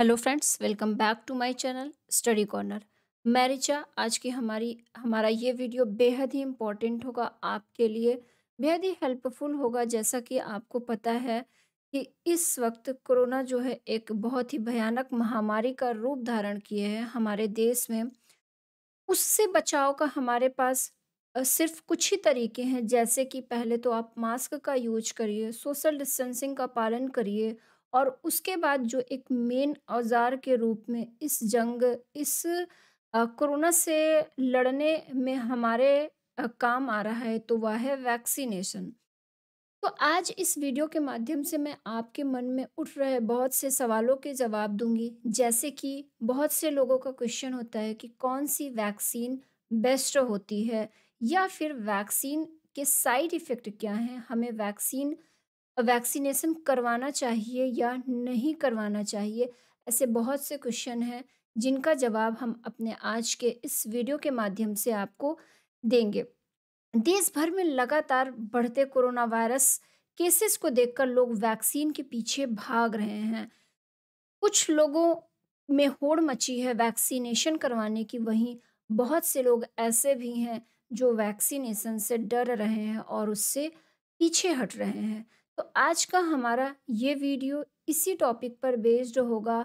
Hello friends welcome back to my channel study corner मैं ऋचा आज की हमारी हमारा ये वीडियो बेहद ही इम्पॉर्टेंट होगा आपके लिए बेहद ही हेल्पफुल होगा जैसा कि आपको पता है कि इस वक्त कोरोना जो है एक बहुत ही भयानक महामारी का रूप धारण किए है हमारे देश में उससे बचाव का हमारे पास सिर्फ कुछ ही तरीके हैं जैसे कि पहले तो आप मास्क का यूज करिए सोशल डिस्टेंसिंग का पालन करिए और उसके बाद जो एक मेन औजार के रूप में इस जंग इस कोरोना से लड़ने में हमारे काम आ रहा है तो वह है वैक्सीनेशन तो आज इस वीडियो के माध्यम से मैं आपके मन में उठ रहे बहुत से सवालों के जवाब दूंगी जैसे कि बहुत से लोगों का क्वेश्चन होता है कि कौन सी वैक्सीन बेस्ट होती है या फिर वैक्सीन के साइड इफ़ेक्ट क्या हैं हमें वैक्सीन वैक्सीनेशन करवाना चाहिए या नहीं करवाना चाहिए ऐसे बहुत से क्वेश्चन हैं जिनका जवाब हम अपने आज के इस वीडियो के माध्यम से आपको देंगे देश भर में लगातार बढ़ते कोरोना वायरस केसेस को देखकर लोग वैक्सीन के पीछे भाग रहे हैं कुछ लोगों में होड़ मची है वैक्सीनेशन करवाने की वहीं बहुत से लोग ऐसे भी हैं जो वैक्सीनेशन से डर रहे हैं और उससे पीछे हट रहे हैं तो आज का हमारा ये वीडियो इसी टॉपिक पर बेस्ड होगा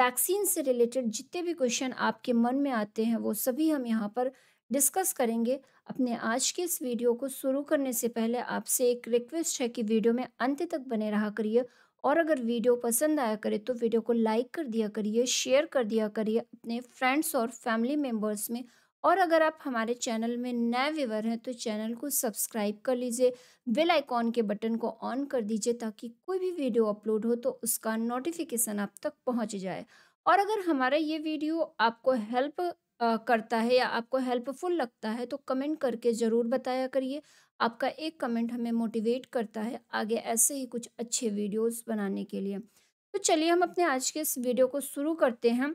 वैक्सीन से रिलेटेड जितने भी क्वेश्चन आपके मन में आते हैं वो सभी हम यहाँ पर डिस्कस करेंगे अपने आज के इस वीडियो को शुरू करने से पहले आपसे एक रिक्वेस्ट है कि वीडियो में अंत तक बने रहा करिए और अगर वीडियो पसंद आया करे तो वीडियो को लाइक कर दिया करिए शेयर कर दिया करिए अपने फ्रेंड्स और फैमिली मेम्बर्स में और अगर आप हमारे चैनल में नए व्यूवर हैं तो चैनल को सब्सक्राइब कर लीजिए बेल आइकॉन के बटन को ऑन कर दीजिए ताकि कोई भी वीडियो अपलोड हो तो उसका नोटिफिकेशन आप तक पहुंच जाए और अगर हमारा ये वीडियो आपको हेल्प करता है या आपको हेल्पफुल लगता है तो कमेंट करके ज़रूर बताया करिए आपका एक कमेंट हमें मोटिवेट करता है आगे ऐसे ही कुछ अच्छे वीडियोज़ बनाने के लिए तो चलिए हम अपने आज के इस वीडियो को शुरू करते हैं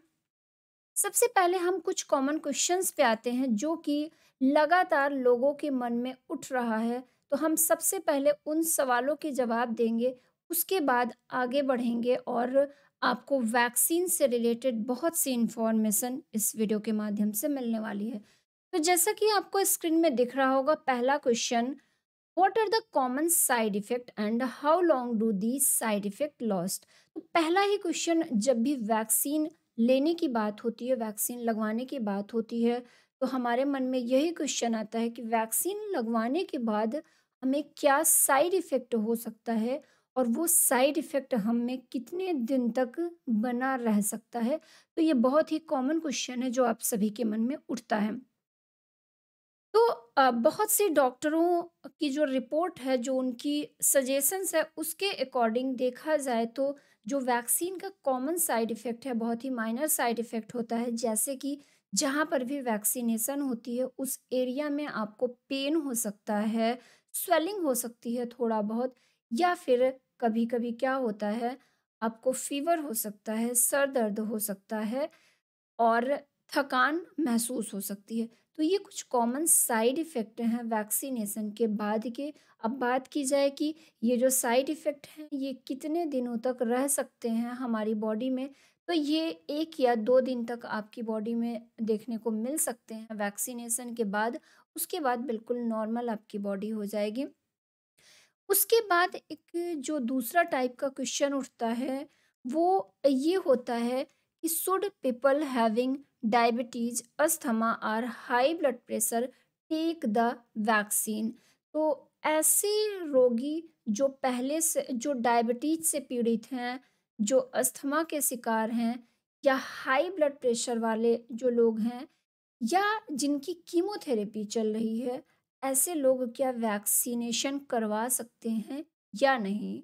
सबसे पहले हम कुछ कॉमन क्वेश्चंस पे आते हैं जो कि लगातार लोगों के मन में उठ रहा है तो हम सबसे पहले उन सवालों के जवाब देंगे उसके बाद आगे बढ़ेंगे और आपको वैक्सीन से रिलेटेड बहुत सी इन्फॉर्मेशन इस वीडियो के माध्यम से मिलने वाली है तो जैसा कि आपको स्क्रीन में दिख रहा होगा पहला question what are the common side effect and how long do the side effect last तो पहला ही क्वेश्चन जब भी वैक्सीन लेने की बात होती है वैक्सीन लगवाने की बात होती है तो हमारे मन में यही क्वेश्चन आता है कि वैक्सीन लगवाने के बाद हमें क्या साइड इफ़ेक्ट हो सकता है और वो साइड इफ़ेक्ट हमें कितने दिन तक बना रह सकता है तो ये बहुत ही कॉमन क्वेश्चन है जो आप सभी के मन में उठता है तो बहुत से डॉक्टरों की जो रिपोर्ट है जो उनकी सजेशंस है उसके अकॉर्डिंग देखा जाए तो जो वैक्सीन का कॉमन साइड इफ़ेक्ट है बहुत ही माइनर साइड इफ़ेक्ट होता है जैसे कि जहाँ पर भी वैक्सीनेशन होती है उस एरिया में आपको पेन हो सकता है स्वेलिंग हो सकती है थोड़ा बहुत या फिर कभी कभी क्या होता है आपको फीवर हो सकता है सर दर्द हो सकता है और थकान महसूस हो सकती है तो ये कुछ कॉमन साइड इफ़ेक्ट हैं वैक्सीनेशन के बाद के अब बात की जाए कि ये जो साइड इफ़ेक्ट हैं ये कितने दिनों तक रह सकते हैं हमारी बॉडी में तो ये एक या दो दिन तक आपकी बॉडी में देखने को मिल सकते हैं वैक्सीनेशन के बाद उसके बाद बिल्कुल नॉर्मल आपकी बॉडी हो जाएगी उसके बाद एक जो दूसरा टाइप का क्वेश्चन उठता है वो ये होता है कि should people having diabetes asthma और high blood pressure take the vaccine तो ऐसे रोगी जो पहले से जो डायबिटीज से पीड़ित हैं जो अस्थमा के शिकार हैं या हाई ब्लड प्रेशर वाले जो लोग हैं या जिनकी कीमोथेरेपी चल रही है ऐसे लोग क्या वैक्सीनेशन करवा सकते हैं या नहीं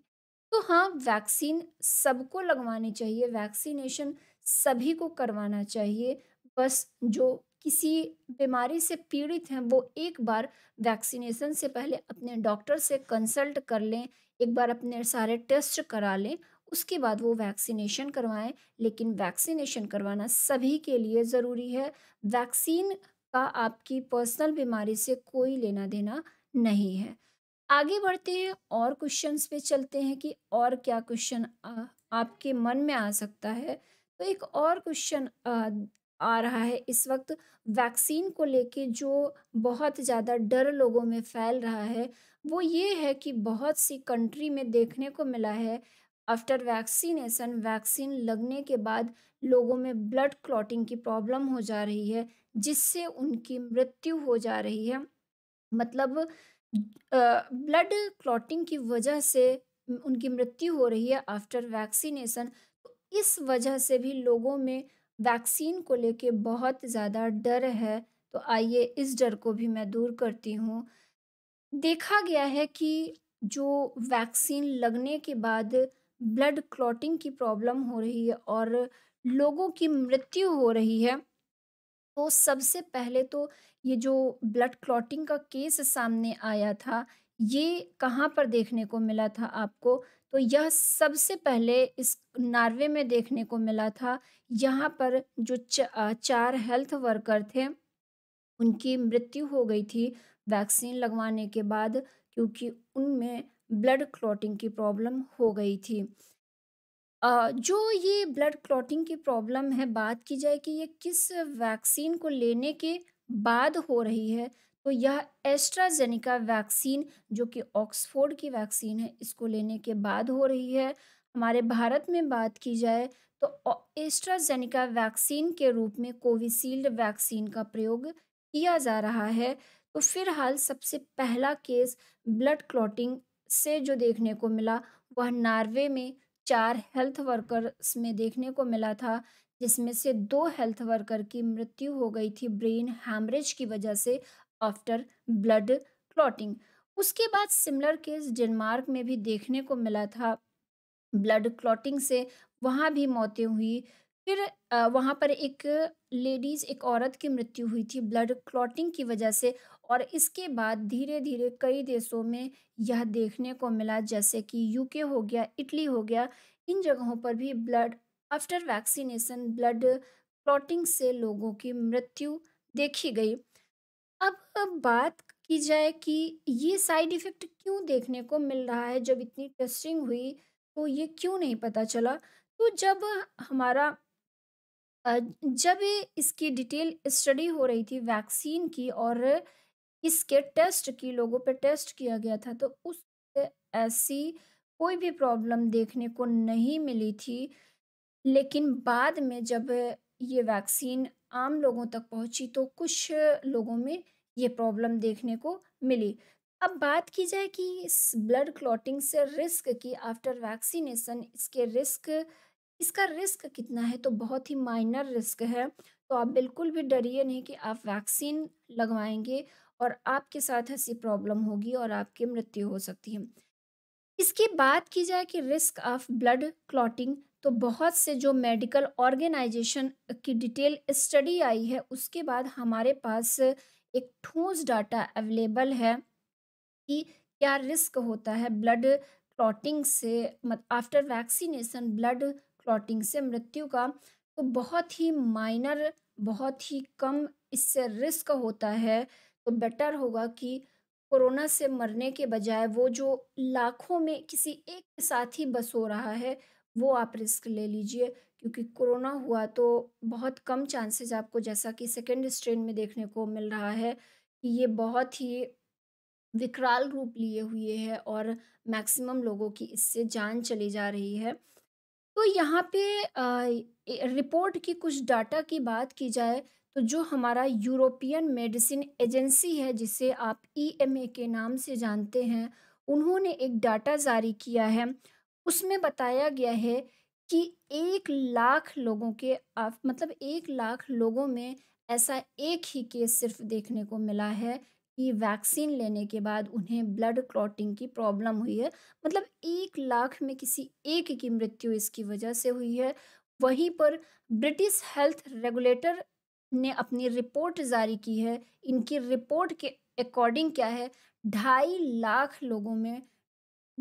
तो हाँ वैक्सीन सबको लगवानी चाहिए वैक्सीनेशन सभी को करवाना चाहिए बस जो किसी बीमारी से पीड़ित हैं वो एक बार वैक्सीनेशन से पहले अपने डॉक्टर से कंसल्ट कर लें एक बार अपने सारे टेस्ट करा लें उसके बाद वो वैक्सीनेशन करवाएं लेकिन वैक्सीनेशन करवाना सभी के लिए ज़रूरी है वैक्सीन का आपकी पर्सनल बीमारी से कोई लेना देना नहीं है आगे बढ़ते हैं और क्वेश्चंस पे चलते हैं कि और क्या क्वेश्चन आपके मन में आ सकता है तो एक और क्वेश्चन आ रहा है इस वक्त वैक्सीन को लेके जो बहुत ज़्यादा डर लोगों में फैल रहा है वो ये है कि बहुत सी कंट्री में देखने को मिला है आफ्टर वैक्सीनेशन वैक्सीन लगने के बाद लोगों में ब्लड क्लॉटिंग की प्रॉब्लम हो जा रही है जिससे उनकी मृत्यु हो जा रही है मतलब ब्लड क्लॉटिंग की वजह से उनकी मृत्यु हो रही है आफ्टर वैक्सीनेशन तो इस वजह से भी लोगों में वैक्सीन को लेके बहुत ज़्यादा डर है, तो आइए इस डर को भी मैं दूर करती हूँ। देखा गया है कि जो वैक्सीन लगने के बाद ब्लड क्लॉटिंग की प्रॉब्लम हो रही है और लोगों की मृत्यु हो रही है। तो सबसे पहले तो ये जो ब्लड क्लॉटिंग का केस सामने आया था, ये कहाँ पर देखने को मिला था आपको? तो यह सबसे पहले इस नार्वे में देखने को मिला था यहाँ पर जो चार हेल्थ वर्कर थे उनकी मृत्यु हो गई थी वैक्सीन लगवाने के बाद क्योंकि उनमें ब्लड क्लॉटिंग की प्रॉब्लम हो गई थी जो ये ब्लड क्लॉटिंग की प्रॉब्लम है बात की जाए कि ये किस वैक्सीन को लेने के बाद हो रही है तो यह एस्ट्राजेनिका वैक्सीन जो कि ऑक्सफोर्ड की वैक्सीन है इसको लेने के बाद हो रही है हमारे भारत में बात की जाए तो एस्ट्राजेनिका वैक्सीन के रूप में कोविशील्ड वैक्सीन का प्रयोग किया जा रहा है तो फिलहाल सबसे पहला केस ब्लड क्लॉटिंग से जो देखने को मिला वह नार्वे में चार हेल्थ वर्कर्स में देखने को मिला था जिसमें से दो हेल्थ वर्कर की मृत्यु हो गई थी ब्रेन हैमरेज की वजह से आफ्टर ब्लड क्लॉटिंग उसके बाद सिमिलर केस डेनमार्क में भी देखने को मिला था ब्लड क्लॉटिंग से वहाँ भी मौतें हुई फिर वहाँ पर एक लेडीज़ एक औरत की मृत्यु हुई थी ब्लड क्लॉटिंग की वजह से और इसके बाद धीरे धीरे कई देशों में यह देखने को मिला जैसे कि यूके हो गया इटली हो गया इन जगहों पर भी blood after vaccination blood clotting से लोगों की मृत्यु देखी गई अब अब बात की जाए कि ये साइड इफ़ेक्ट क्यों देखने को मिल रहा है जब इतनी टेस्टिंग हुई तो ये क्यों नहीं पता चला तो जब हमारा जब इसकी डिटेल स्टडी हो रही थी वैक्सीन की और इसके टेस्ट की लोगों पे टेस्ट किया गया था तो उस ऐसी कोई भी प्रॉब्लम देखने को नहीं मिली थी लेकिन बाद में जब ये वैक्सीन आम लोगों तक पहुंची तो कुछ लोगों में ये प्रॉब्लम देखने को मिली अब बात की जाए कि इस ब्लड क्लॉटिंग से रिस्क की आफ्टर वैक्सीनेशन इसके रिस्क इसका रिस्क कितना है तो बहुत ही माइनर रिस्क है तो आप बिल्कुल भी डरिए नहीं कि आप वैक्सीन लगवाएंगे और आपके साथ ऐसी प्रॉब्लम होगी और आपकी मृत्यु हो सकती है इसकी बात की जाए कि रिस्क ऑफ ब्लड क्लॉटिंग तो बहुत से जो मेडिकल ऑर्गेनाइजेशन की डिटेल स्टडी आई है उसके बाद हमारे पास एक ठोस डाटा अवेलेबल है कि क्या रिस्क होता है ब्लड क्लॉटिंग से मत आफ्टर वैक्सीनेशन ब्लड क्लॉटिंग से मृत्यु का तो बहुत ही माइनर बहुत ही कम इससे रिस्क होता है तो बेटर होगा कि कोरोना से मरने के बजाय वो जो लाखों में किसी एक के साथ ही बस हो रहा है वो आप रिस्क ले लीजिए क्योंकि कोरोना हुआ तो बहुत कम चांसेस आपको जैसा कि सेकेंड स्ट्रेन में देखने को मिल रहा है कि ये बहुत ही विकराल रूप लिए हुए है और मैक्सिमम लोगों की इससे जान चली जा रही है तो यहाँ पे रिपोर्ट की कुछ डाटा की बात की जाए तो जो हमारा यूरोपियन मेडिसिन एजेंसी है जिसे आप ई e के नाम से जानते हैं उन्होंने एक डाटा जारी किया है उसमें बताया गया है कि एक लाख लोगों के मतलब एक लाख लोगों में ऐसा एक ही केस सिर्फ देखने को मिला है कि वैक्सीन लेने के बाद उन्हें ब्लड क्लॉटिंग की प्रॉब्लम हुई है मतलब एक लाख में किसी एक की मृत्यु इसकी वजह से हुई है वहीं पर ब्रिटिश हेल्थ रेगुलेटर ने अपनी रिपोर्ट जारी की है इनकी रिपोर्ट के अकॉर्डिंग क्या है ढाई लाख लोगों में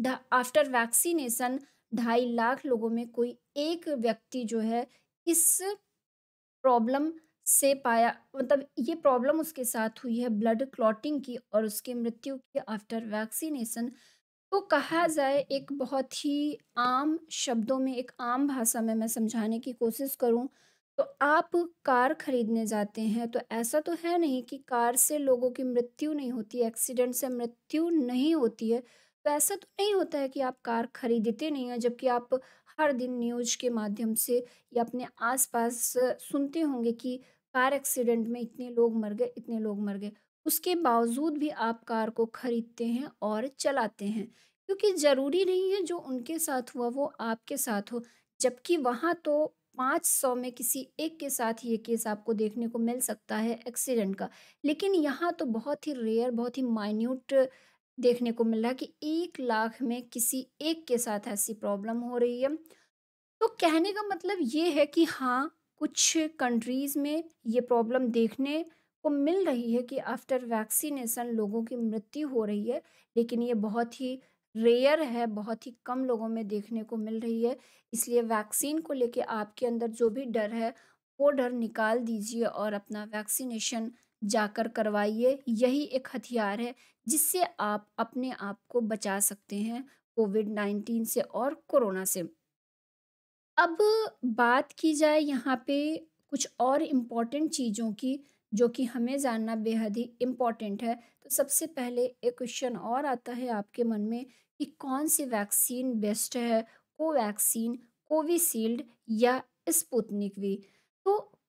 आफ्टर वैक्सीनेशन ढाई लाख लोगों में कोई एक व्यक्ति जो है इस प्रॉब्लम से पाया मतलब ये प्रॉब्लम उसके साथ हुई है ब्लड क्लॉटिंग की और उसकी मृत्यु की आफ्टर वैक्सीनेशन तो कहा जाए एक बहुत ही आम शब्दों में एक आम भाषा में मैं समझाने की कोशिश करूं तो आप कार खरीदने जाते हैं तो ऐसा तो है नहीं कि कार से लोगों की मृत्यु नहीं होती एक्सीडेंट से मृत्यु नहीं होती है तो ऐसा तो नहीं होता है कि आप कार खरीदते नहीं हैं, जबकि आप हर दिन न्यूज़ के माध्यम से या अपने आस-पास सुनते होंगे कि कार एक्सीडेंट में इतने लोग मर गए, इतने लोग मर गए। उसके बावजूद भी आप कार को खरीदते हैं और चलाते हैं, क्योंकि ज़रूरी नहीं है जो उनके साथ हुआ वो आपके साथ हो। जबकि वहाँ तो पाँच सौ में किसी एक के साथ ये केस आपको देखने को मिल सकता है एक्सीडेंट का। लेकिन यहाँ तो बहुत ही रेयर, बहुत ही माइन्यूट देखने को मिल रहा है कि एक लाख में किसी एक के साथ ऐसी प्रॉब्लम हो रही है तो कहने का मतलब ये है कि हाँ कुछ कंट्रीज़ में ये प्रॉब्लम देखने को मिल रही है कि आफ्टर वैक्सीनेशन लोगों की मृत्यु हो रही है लेकिन ये बहुत ही रेयर है बहुत ही कम लोगों में देखने को मिल रही है इसलिए वैक्सीन को लेके आपके अंदर जो भी डर है वो डर निकाल दीजिए और अपना वैक्सीनेशन जाकर करवाइए यही एक हथियार है जिससे आप अपने आप को बचा सकते हैं कोविड नाइन्टीन से और कोरोना से अब बात की जाए यहाँ पे कुछ और इम्पॉर्टेंट चीज़ों की जो कि हमें जानना बेहद ही इम्पॉर्टेंट है तो सबसे पहले एक क्वेश्चन और आता है आपके मन में कि कौन सी वैक्सीन बेस्ट है कोवैक्सीन कोविशील्ड या स्पुतनिक वी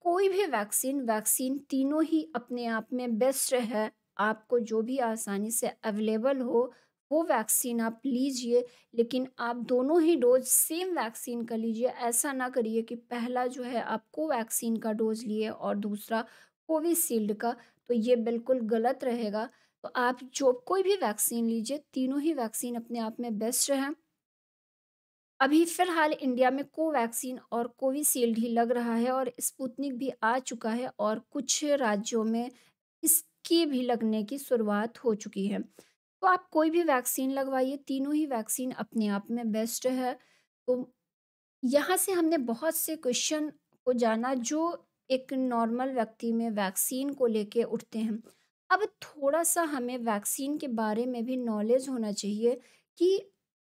कोई भी वैक्सीन वैक्सीन तीनों ही अपने आप में बेस्ट है आपको जो भी आसानी से अवेलेबल हो वो वैक्सीन आप लीजिए लेकिन आप दोनों ही डोज सेम वैक्सीन का लीजिए ऐसा ना करिए कि पहला जो है आप कोवैक्सीन का डोज लिए और दूसरा कोविशील्ड का तो ये बिल्कुल गलत रहेगा तो आप जो कोई भी वैक्सीन लीजिए तीनों ही वैक्सीन अपने आप में बेस्ट हैं अभी फिलहाल इंडिया में कोवैक्सीन और कोविशील्ड ही लग रहा है और स्पुतनिक भी आ चुका है और कुछ राज्यों में इसकी भी लगने की शुरुआत हो चुकी है तो आप कोई भी वैक्सीन लगवाइए तीनों ही वैक्सीन अपने आप में बेस्ट है तो यहाँ से हमने बहुत से क्वेश्चन को जाना जो एक नॉर्मल व्यक्ति में वैक्सीन को लेके उठते हैं अब थोड़ा सा हमें वैक्सीन के बारे में भी नॉलेज होना चाहिए कि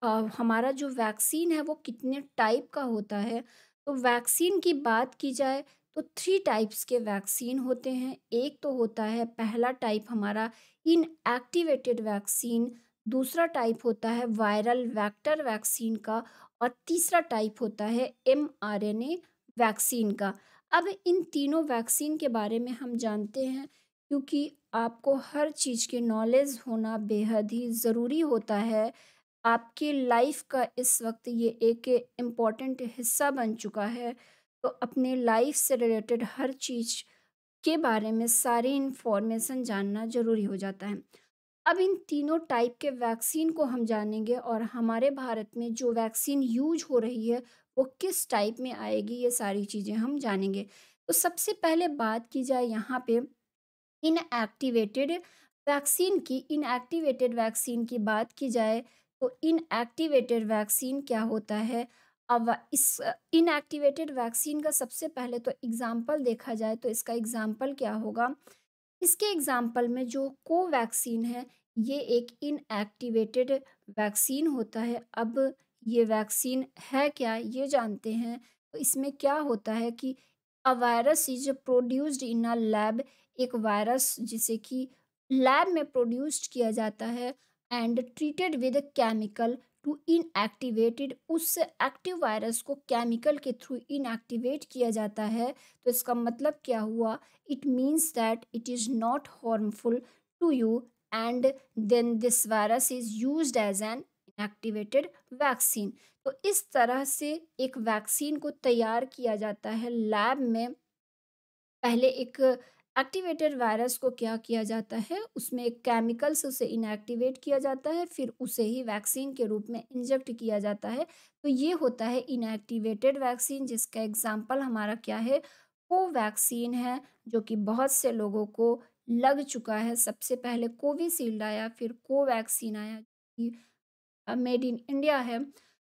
हमारा जो वैक्सीन है वो कितने टाइप का होता है तो वैक्सीन की बात की जाए तो थ्री टाइप्स के वैक्सीन होते हैं एक तो होता है पहला टाइप हमारा इनएक्टिवेटेड वैक्सीन दूसरा टाइप होता है वायरल वेक्टर वैक्सीन का और तीसरा टाइप होता है एमआरएनए वैक्सीन का अब इन तीनों वैक्सीन के बारे में हम जानते हैं क्योंकि आपको हर चीज़ के नॉलेज होना बेहद ही ज़रूरी होता है आपकी लाइफ का इस वक्त ये एक इम्पॉर्टेंट हिस्सा बन चुका है तो अपने लाइफ से रिलेटेड हर चीज़ के बारे में सारी इन्फॉर्मेशन जानना ज़रूरी हो जाता है अब इन तीनों टाइप के वैक्सीन को हम जानेंगे और हमारे भारत में जो वैक्सीन यूज हो रही है वो किस टाइप में आएगी ये सारी चीज़ें हम जानेंगे तो सबसे पहले बात की जाए यहाँ पे इनएक्टिवेटेड वैक्सीन की इनएक्टिवेटेड वैक्सीन की बात की जाए तो इनएक्टिवेटेड वैक्सीन क्या होता है अब इस इनएक्टिवेटेड वैक्सीन का सबसे पहले तो एग्ज़ाम्पल देखा जाए तो इसका एग्ज़ाम्पल क्या होगा इसके एग्ज़ाम्पल में जो कोवैक्सीन है ये एक इनएक्टिवेटेड वैक्सीन होता है अब ये वैक्सीन है क्या ये जानते हैं तो इसमें क्या होता है कि a virus is produced in a lab एक वायरस जिसे कि लैब में प्रोड्यूस्ड किया जाता है and treated with chemical to inactivated उस एक्टिव वायरस को केमिकल के थ्रू इनएक्टिवेट किया जाता है तो इसका मतलब क्या हुआ it means that it is not harmful to you and then this virus is use as an inactivated vaccine तो इस तरह से एक वैक्सीन को तैयार किया जाता है लैब में पहले एक एक्टिवेटेड वायरस को क्या किया जाता है उसमें एक से उसे इनएक्टिवेट किया जाता है फिर उसे ही वैक्सीन के रूप में इंजेक्ट किया जाता है तो ये होता है इनएक्टिवेटेड वैक्सीन जिसका एग्जाम्पल हमारा क्या है कोवैक्सीन है जो कि बहुत से लोगों को लग चुका है सबसे पहले कोविशील्ड आया फिर कोवैक्सीन आया मेड इन इंडिया है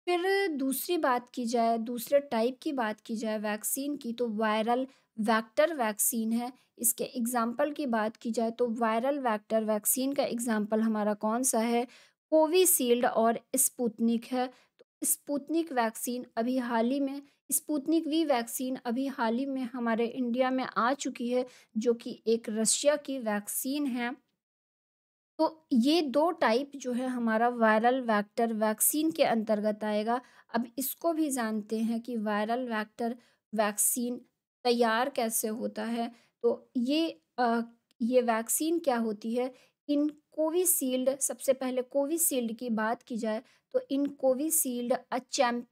फिर दूसरी बात की जाए दूसरे टाइप की बात की जाए वैक्सीन की तो वायरल वैक्टर वैक्सीन है इसके एग्जाम्पल की बात की जाए तो वायरल वैक्टर वैक्सीन का एग्जाम्पल हमारा कौन सा है कोविशील्ड और स्पुतनिक है तो स्पुतनिक वैक्सीन अभी हाल ही में स्पुतनिक वी वैक्सीन अभी हाल ही में हमारे इंडिया में आ चुकी है जो कि एक रशिया की वैक्सीन है तो ये दो टाइप जो है हमारा वायरल वैक्टर वैक्सीन के अंतर्गत आएगा अब इसको भी जानते हैं कि वायरल वैक्टर वैक्सीन तैयार कैसे होता है तो ये आ, ये वैक्सीन क्या होती है इन कोविशील्ड सबसे पहले कोविशील्ड की बात की जाए तो इन कोविशील्ड अ चैम्प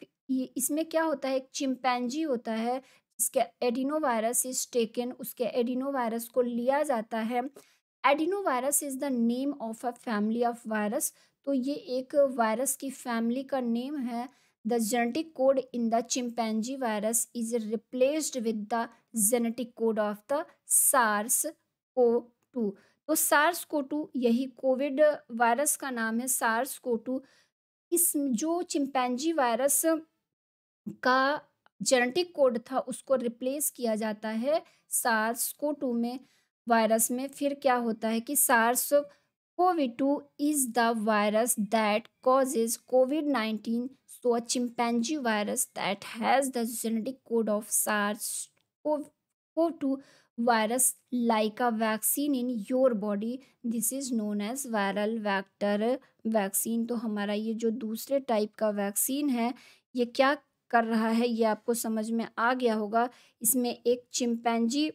इसमें क्या होता है एक चिमपैनजी होता है इसके एडिनोवायरस इज टेकन उसके एडिनोवायरस को लिया जाता है virus is the name of a family of virus तो ये एक वायरस की फैमिली का नेम है the genetic code in the chimpanzee virus is replaced with the genetic code of the SARS CoV two तो सार्स को टू यही Covid virus का नाम है सार्स को टू इस जो चिंपैंजी वायरस का जेनेटिक कोड था उसको रिप्लेस किया जाता है सार्स को टू में वायरस में फिर क्या होता है कि SARS Covid two is the virus that causes Covid nineteen so a chimpanzee virus that has the genetic code of SARS CoV two virus like a vaccine in your body this is known as viral vector vaccine तो हमारा ये जो दूसरे type का vaccine है ये क्या कर रहा है ये आपको समझ में आ गया होगा इसमें एक चिमपेंजी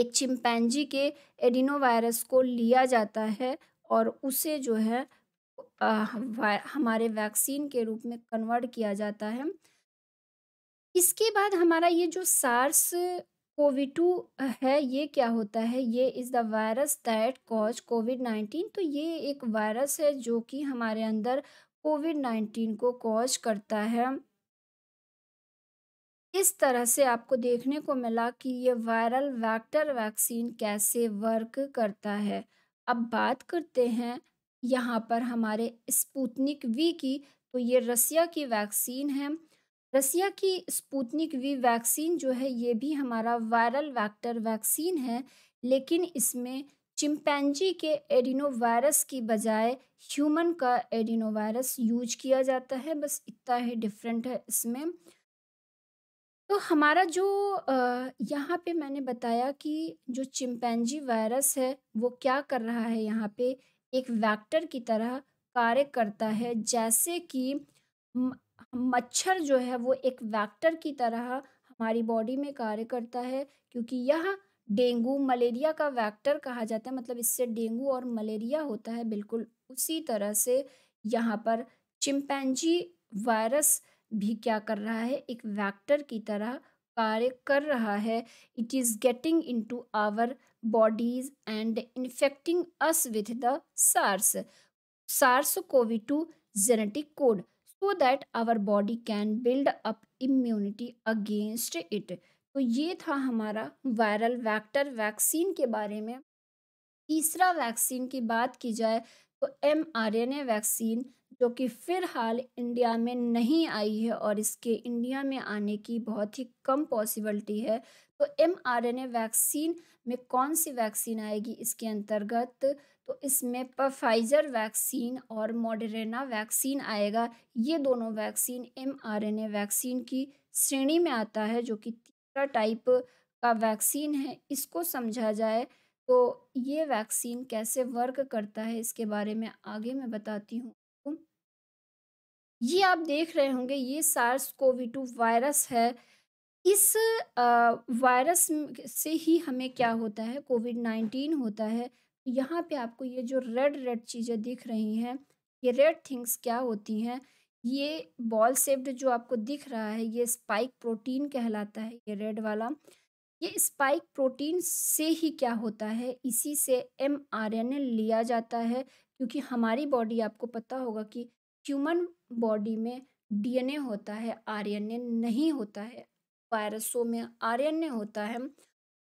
एक चिंपैंजी के एडिनोवायरस को लिया जाता है और उसे जो है हमारे वैक्सीन के रूप में कन्वर्ट किया जाता है इसके बाद हमारा ये जो सार्स कोविड टू है ये क्या होता है ये is the virus that cause Covid nineteen तो ये एक वायरस है जो कि हमारे अंदर कोविड नाइन्टीन को कॉज करता है इस तरह से आपको देखने को मिला कि ये वायरल वैक्टर वैक्सीन कैसे वर्क करता है अब बात करते हैं यहाँ पर हमारे स्पूतनिक वी की तो ये रसिया की वैक्सीन है रसिया की स्पूतनिक वी वैक्सीन जो है ये भी हमारा वायरल वैक्टर वैक्सीन है लेकिन इसमें चिमपैनजी के एडिनोवायरस की बजाय ह्यूमन का एडिनोवायरस यूज किया जाता है बस इतना ही डिफरेंट है इसमें तो हमारा जो यहाँ पे मैंने बताया कि जो चिमपैनजी वायरस है वो क्या कर रहा है यहाँ पे एक वेक्टर की तरह कार्य करता है जैसे कि मच्छर जो है वो एक वेक्टर की तरह हमारी बॉडी में कार्य करता है क्योंकि यह डेंगू मलेरिया का वेक्टर कहा जाता है मतलब इससे डेंगू और मलेरिया होता है बिल्कुल उसी तरह से यहाँ पर चिमपैनजी वायरस भी क्या कर रहा है एक वैक्टर की तरह कार्य कर रहा है it is getting into our bodies and infecting us with the SARS SARS Covid two genetic code so that our body can build up immunity against it तो ये था हमारा वायरल वैक्टर वैक्सीन के बारे में तीसरा वैक्सीन की बात की जाए तो एम वैक्सीन जो कि फ़िलहाल इंडिया में नहीं आई है और इसके इंडिया में आने की बहुत ही कम पॉसिबिलिटी है तो M R N A vaccine में कौन सी वैक्सीन आएगी इसके अंतर्गत तो इसमें पफाइजर वैक्सीन और मॉडरेना वैक्सीन आएगा ये दोनों vaccine M R N A vaccine की श्रेणी में आता है जो कि तीसरा टाइप का वैक्सीन है इसको समझा जाए तो ये वैक्सीन कैसे वर्क करता है इसके बारे में आगे मैं बताती हूँ ये आप देख रहे होंगे ये सार्स कोवी टू वायरस है इस वायरस से ही हमें क्या होता है कोविड नाइन्टीन होता है यहाँ पे आपको ये जो रेड रेड चीज़ें दिख रही हैं ये रेड थिंग्स क्या होती हैं ये बॉल सेप्ड जो आपको दिख रहा है ये स्पाइक प्रोटीन कहलाता है ये रेड वाला ये स्पाइक प्रोटीन से ही क्या होता है इसी से एम लिया जाता है क्योंकि हमारी बॉडी आपको पता होगा कि ह्यूमन बॉडी में डीएनए होता है आरएनए नहीं होता है वायरसों में आरएनए होता है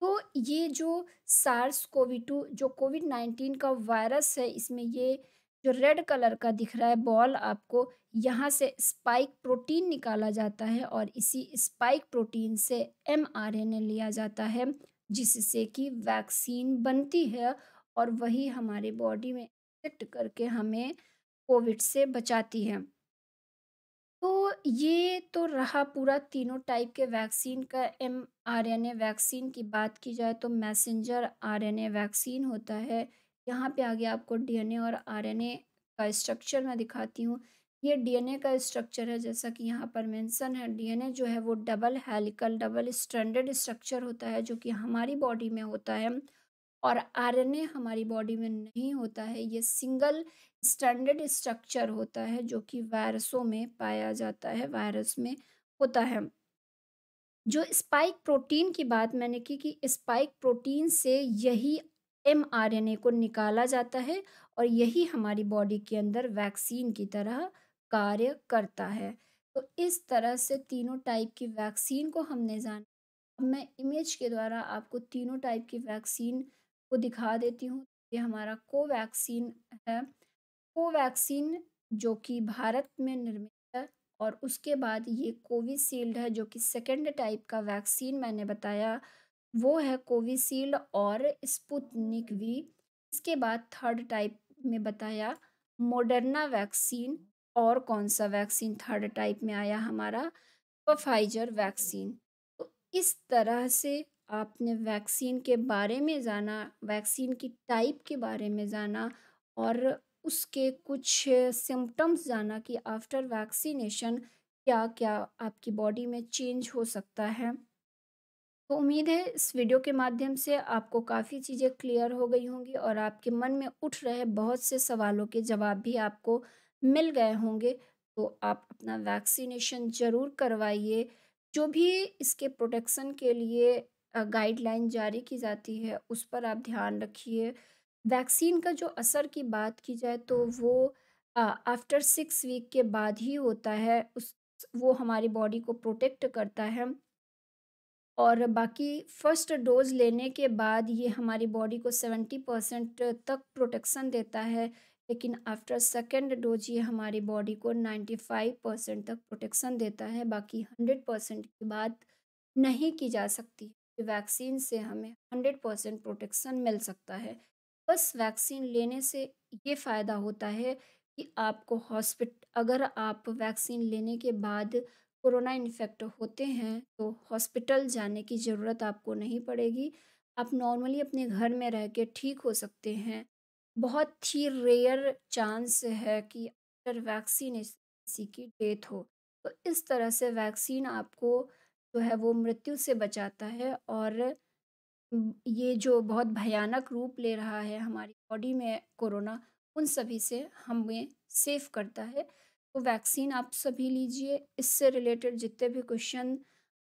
तो ये जो सार्स कोविड टू जो कोविड नाइन्टीन का वायरस है इसमें ये जो रेड कलर का दिख रहा है बॉल आपको यहाँ से स्पाइक प्रोटीन निकाला जाता है और इसी स्पाइक प्रोटीन से एम लिया जाता है जिससे कि वैक्सीन बनती है और वही हमारे बॉडी में इफेक्ट करके हमें कोविड से बचाती है तो ये तो रहा पूरा तीनों टाइप के वैक्सीन का M R N A vaccine की बात की जाए तो messenger R N A vaccine होता है यहाँ पे आगे आपको डी एन ए और आर एन ए का स्ट्रक्चर मैं दिखाती हूँ ये डी एन ए का स्ट्रक्चर है जैसा कि यहाँ पर मेंशन है डी एन ए जो है वो double helical double stranded structure होता है जो कि हमारी बॉडी में होता है और आरएनए हमारी बॉडी में नहीं होता है ये सिंगल स्टैंडर्ड स्ट्रक्चर होता है जो कि वायरसों में पाया जाता है वायरस में होता है जो स्पाइक प्रोटीन की बात मैंने की कि स्पाइक प्रोटीन से यही एम को निकाला जाता है और यही हमारी बॉडी के अंदर वैक्सीन की तरह कार्य करता है तो इस तरह से तीनों टाइप की वैक्सीन को हमने जाना अब मैं इमेज के द्वारा आपको तीनों टाइप की वैक्सीन आपको दिखा देती हूँ ये हमारा कोवैक्सीन है कोवैक्सीन जो कि भारत में निर्मित है और उसके बाद ये कोविशील्ड है जो कि सेकेंड टाइप का वैक्सीन मैंने बताया वो है कोविशील्ड और स्पुतनिक वी इसके बाद थर्ड टाइप में बताया मोडर्ना वैक्सीन और कौन सा वैक्सीन थर्ड टाइप में आया हमारा तो फाइजर वैक्सीन तो इस तरह से आपने वैक्सीन के बारे में जाना वैक्सीन की टाइप के बारे में जाना और उसके कुछ सिम्टम्स जाना कि आफ्टर वैक्सीनेशन क्या क्या आपकी बॉडी में चेंज हो सकता है तो उम्मीद है इस वीडियो के माध्यम से आपको काफ़ी चीज़ें क्लियर हो गई होंगी और आपके मन में उठ रहे बहुत से सवालों के जवाब भी आपको मिल गए होंगे तो आप अपना वैक्सीनेशन ज़रूर करवाइए जो भी इसके प्रोटेक्शन के लिए गाइडलाइन जारी की जाती है उस पर आप ध्यान रखिए। वैक्सीन का जो असर की बात की जाए तो वो आफ्टर सिक्स वीक के बाद ही होता है। उस वो हमारी बॉडी को प्रोटेक्ट करता है। और बाकी फर्स्ट डोज़ लेने के बाद ये हमारी बॉडी को सेवेंटी परसेंट तक प्रोटेक्शन देता है। लेकिन आफ्टर सेकेंड डोज़ ये हमारी बॉडी को नाइन्टी फाइव परसेंट तक प्रोटेक्शन देता है। बाकी परसेंट की बात नहीं की जा सकती। वैक्सीन से हमें हंड्रेड परसेंट प्रोटेक्शन मिल सकता है बस वैक्सीन लेने से ये फ़ायदा होता है कि आपको हॉस्पिट अगर आप वैक्सीन लेने के बाद कोरोना इन्फेक्ट होते हैं तो हॉस्पिटल जाने की ज़रूरत आपको नहीं पड़ेगी आप नॉर्मली अपने घर में रह के ठीक हो सकते हैं बहुत ही रेयर चांस है कि आफ्टर वैक्सीनेशन किसी की डेथ हो तो इस तरह से वैक्सीन आपको जो है वो मृत्यु से बचाता है और ये जो बहुत भयानक रूप ले रहा है हमारी बॉडी में कोरोना उन सभी से हमें सेफ करता है तो वैक्सीन आप सभी लीजिए इससे रिलेटेड जितने भी क्वेश्चन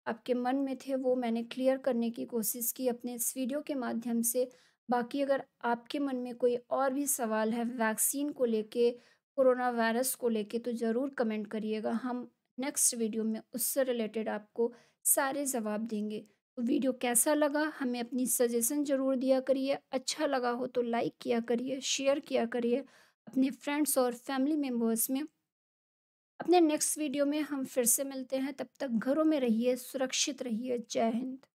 आपके मन में थे वो मैंने क्लियर करने की कोशिश की अपने इस वीडियो के माध्यम से बाकी अगर आपके मन में कोई और भी सवाल है वैक्सीन को लेके कोरोना वायरस को लेके तो ज़रूर कमेंट करिएगा हम नेक्स्ट वीडियो में उससे रिलेटेड आपको सारे जवाब देंगे तो वीडियो कैसा लगा हमें अपनी सजेशन ज़रूर दिया करिए अच्छा लगा हो तो लाइक किया करिए शेयर किया करिए अपने फ्रेंड्स और फैमिली मेम्बर्स में अपने नेक्स्ट वीडियो में हम फिर से मिलते हैं तब तक घरों में रहिए सुरक्षित रहिए जय हिंद